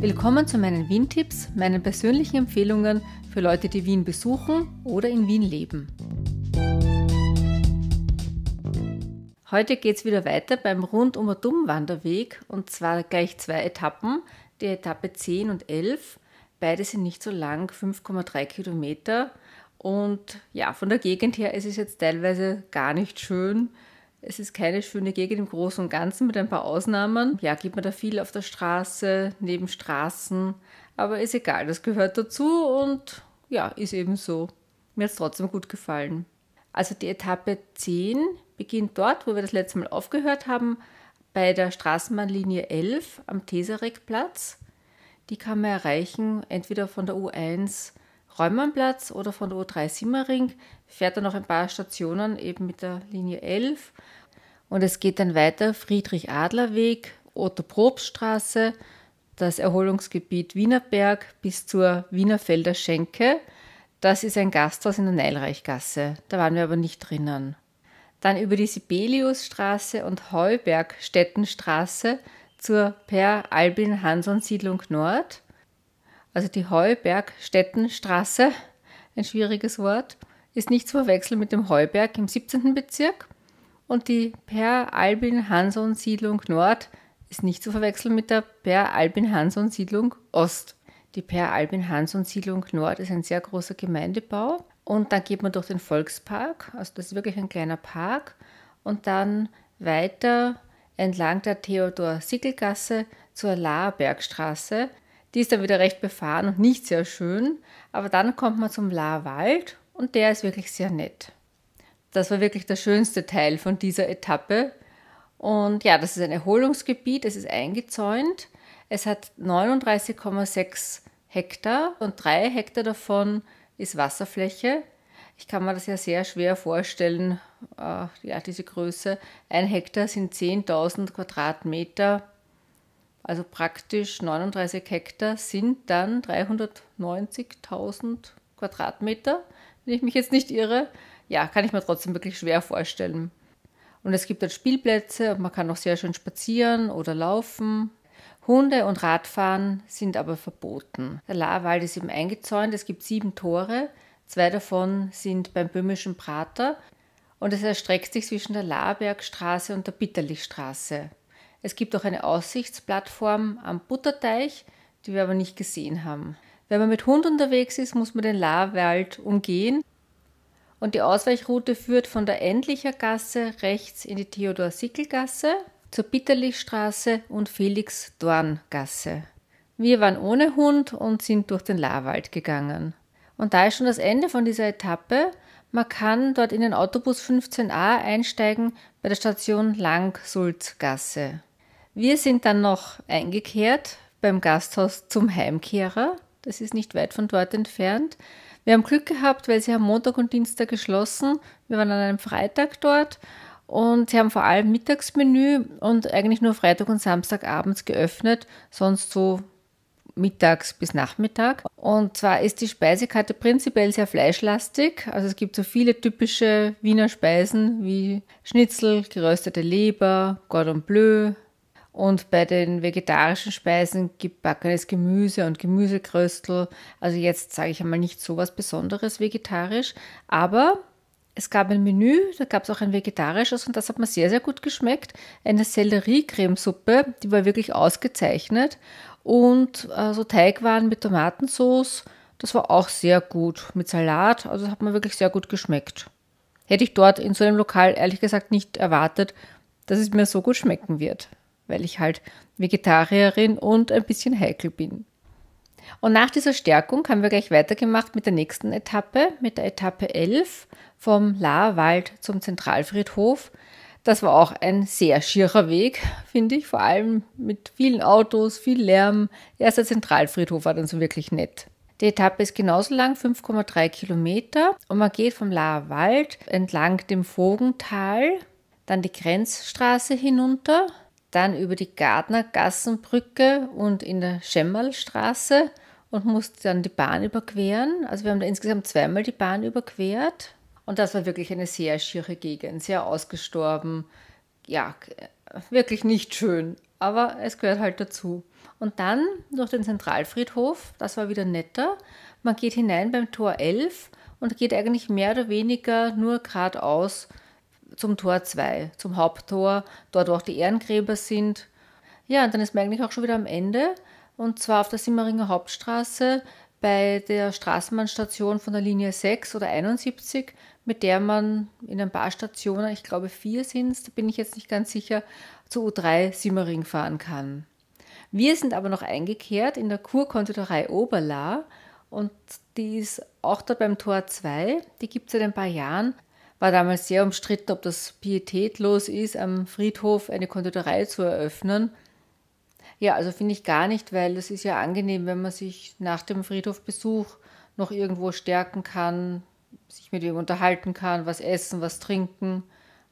Willkommen zu meinen Wien-Tipps, meinen persönlichen Empfehlungen für Leute, die Wien besuchen oder in Wien leben. Heute geht es wieder weiter beim Rundum-Dumm-Wanderweg und zwar gleich zwei Etappen, die Etappe 10 und 11. Beide sind nicht so lang, 5,3 Kilometer. Und ja, von der Gegend her ist es jetzt teilweise gar nicht schön. Es ist keine schöne Gegend im Großen und Ganzen, mit ein paar Ausnahmen. Ja, geht man da viel auf der Straße, neben Straßen, aber ist egal, das gehört dazu und ja, ist eben so. Mir hat es trotzdem gut gefallen. Also die Etappe 10 beginnt dort, wo wir das letzte Mal aufgehört haben, bei der Straßenbahnlinie 11 am Tesarekplatz. Die kann man erreichen entweder von der U1 Räumannplatz oder von der U3 Simmering fährt er noch ein paar Stationen eben mit der Linie 11 und es geht dann weiter Friedrich-Adler-Weg, Otto-Probst-Straße, das Erholungsgebiet Wienerberg bis zur Wienerfelder Schenke. Das ist ein Gasthaus in der Neilreichgasse, da waren wir aber nicht drinnen. Dann über die Sibeliusstraße und Heuberg-Stettenstraße zur Per-Albin-Hanson-Siedlung Nord. Also die Heuberg-Stettenstraße, ein schwieriges Wort ist nicht zu verwechseln mit dem Heuberg im 17. Bezirk und die Per-Albin-Hanson-Siedlung Nord ist nicht zu verwechseln mit der Per-Albin-Hanson-Siedlung Ost. Die Per-Albin-Hanson-Siedlung Nord ist ein sehr großer Gemeindebau und dann geht man durch den Volkspark, also das ist wirklich ein kleiner Park und dann weiter entlang der Theodor-Sickel-Gasse zur laa Bergstraße. Die ist dann wieder recht befahren und nicht sehr schön, aber dann kommt man zum laa Wald und der ist wirklich sehr nett. Das war wirklich der schönste Teil von dieser Etappe. Und ja, das ist ein Erholungsgebiet, es ist eingezäunt. Es hat 39,6 Hektar und drei Hektar davon ist Wasserfläche. Ich kann mir das ja sehr schwer vorstellen, äh, ja, diese Größe. Ein Hektar sind 10.000 Quadratmeter, also praktisch 39 Hektar sind dann 390.000 Quadratmeter wenn ich mich jetzt nicht irre. Ja, kann ich mir trotzdem wirklich schwer vorstellen. Und es gibt dort Spielplätze und man kann auch sehr schön spazieren oder laufen. Hunde und Radfahren sind aber verboten. Der Lahrwald ist eben eingezäunt, es gibt sieben Tore, zwei davon sind beim böhmischen Prater und es erstreckt sich zwischen der Lahrbergstraße und der Bitterlichstraße. Es gibt auch eine Aussichtsplattform am Butterteich, die wir aber nicht gesehen haben. Wenn man mit Hund unterwegs ist, muss man den Lahrwald umgehen und die Ausweichroute führt von der Endlicher Gasse rechts in die Theodor-Sickel-Gasse zur Bitterlichstraße und Felix-Dorn-Gasse. Wir waren ohne Hund und sind durch den Lahrwald gegangen. Und da ist schon das Ende von dieser Etappe. Man kann dort in den Autobus 15a einsteigen bei der Station Lang-Sulz-Gasse. Wir sind dann noch eingekehrt beim Gasthaus zum Heimkehrer das ist nicht weit von dort entfernt. Wir haben Glück gehabt, weil sie haben Montag und Dienstag geschlossen. Wir waren an einem Freitag dort und sie haben vor allem Mittagsmenü und eigentlich nur Freitag und Samstag abends geöffnet, sonst so mittags bis Nachmittag. Und zwar ist die Speisekarte prinzipiell sehr fleischlastig. Also es gibt so viele typische Wiener Speisen wie Schnitzel, geröstete Leber, Cordon Bleu, und bei den vegetarischen Speisen gebackenes Gemüse und Gemüsekröstel. Also jetzt sage ich einmal nicht so was Besonderes vegetarisch, aber es gab ein Menü, da gab es auch ein vegetarisches und das hat mir sehr, sehr gut geschmeckt. Eine Sellerie-Cremesuppe, die war wirklich ausgezeichnet. Und äh, so Teigwaren mit Tomatensauce, das war auch sehr gut. Mit Salat, also das hat mir wirklich sehr gut geschmeckt. Hätte ich dort in so einem Lokal ehrlich gesagt nicht erwartet, dass es mir so gut schmecken wird weil ich halt Vegetarierin und ein bisschen heikel bin. Und nach dieser Stärkung haben wir gleich weitergemacht mit der nächsten Etappe, mit der Etappe 11 vom Lahrwald zum Zentralfriedhof. Das war auch ein sehr schierer Weg, finde ich, vor allem mit vielen Autos, viel Lärm. Erst der Zentralfriedhof war dann so wirklich nett. Die Etappe ist genauso lang, 5,3 Kilometer und man geht vom Laher entlang dem Vogental, dann die Grenzstraße hinunter dann über die Gardnergassenbrücke und in der Schemmerlstraße und musste dann die Bahn überqueren. Also wir haben da insgesamt zweimal die Bahn überquert. Und das war wirklich eine sehr schiere Gegend, sehr ausgestorben. Ja, wirklich nicht schön, aber es gehört halt dazu. Und dann durch den Zentralfriedhof, das war wieder netter. Man geht hinein beim Tor 11 und geht eigentlich mehr oder weniger nur geradeaus zum Tor 2, zum Haupttor, dort wo auch die Ehrengräber sind. Ja, und dann ist man eigentlich auch schon wieder am Ende und zwar auf der Simmeringer Hauptstraße bei der Straßenbahnstation von der Linie 6 oder 71, mit der man in ein paar Stationen, ich glaube vier sind es, da bin ich jetzt nicht ganz sicher, zu U3 Simmering fahren kann. Wir sind aber noch eingekehrt in der Kurkonditorei Oberla und die ist auch dort beim Tor 2. Die gibt es seit ein paar Jahren war damals sehr umstritten, ob das pietätlos ist, am Friedhof eine Konditorei zu eröffnen. Ja, also finde ich gar nicht, weil es ist ja angenehm, wenn man sich nach dem Friedhofbesuch noch irgendwo stärken kann, sich mit ihm unterhalten kann, was essen, was trinken.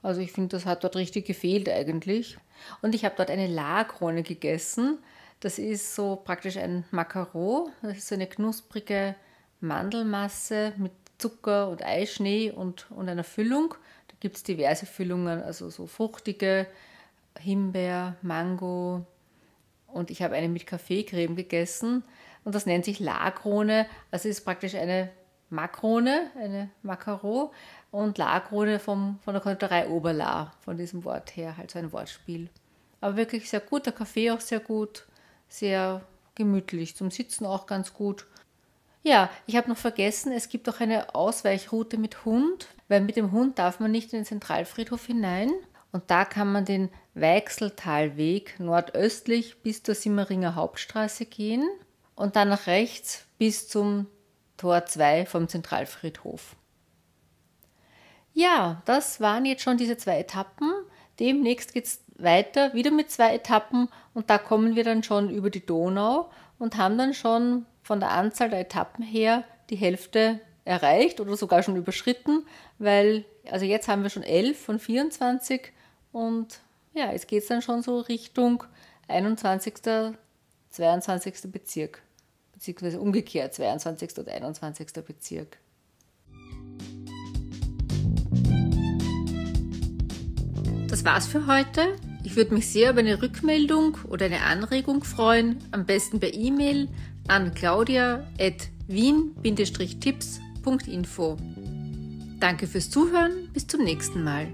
Also ich finde, das hat dort richtig gefehlt eigentlich. Und ich habe dort eine Lagrone gegessen. Das ist so praktisch ein Makaro. Das ist so eine knusprige Mandelmasse mit Zucker und Eischnee und, und einer Füllung. Da gibt es diverse Füllungen, also so fruchtige, Himbeer, Mango. Und ich habe eine mit Kaffeecreme gegessen und das nennt sich Lagrone. Also ist praktisch eine Makrone, eine Makaro und Lagrone vom, von der Konditorei Oberla, von diesem Wort her, halt so ein Wortspiel. Aber wirklich sehr gut, der Kaffee auch sehr gut, sehr gemütlich, zum Sitzen auch ganz gut. Ja, ich habe noch vergessen, es gibt auch eine Ausweichroute mit Hund, weil mit dem Hund darf man nicht in den Zentralfriedhof hinein. Und da kann man den Weichseltalweg nordöstlich bis zur Simmeringer Hauptstraße gehen und dann nach rechts bis zum Tor 2 vom Zentralfriedhof. Ja, das waren jetzt schon diese zwei Etappen. Demnächst geht es weiter, wieder mit zwei Etappen und da kommen wir dann schon über die Donau und haben dann schon von der Anzahl der Etappen her die Hälfte erreicht oder sogar schon überschritten, weil also jetzt haben wir schon 11 von 24 und ja, jetzt geht es dann schon so Richtung 21., 22. Bezirk, beziehungsweise umgekehrt 22. und 21. Bezirk. Das war's für heute. Ich würde mich sehr über eine Rückmeldung oder eine Anregung freuen, am besten per E-Mail an claudia.wien-tipps.info. Danke fürs Zuhören, bis zum nächsten Mal.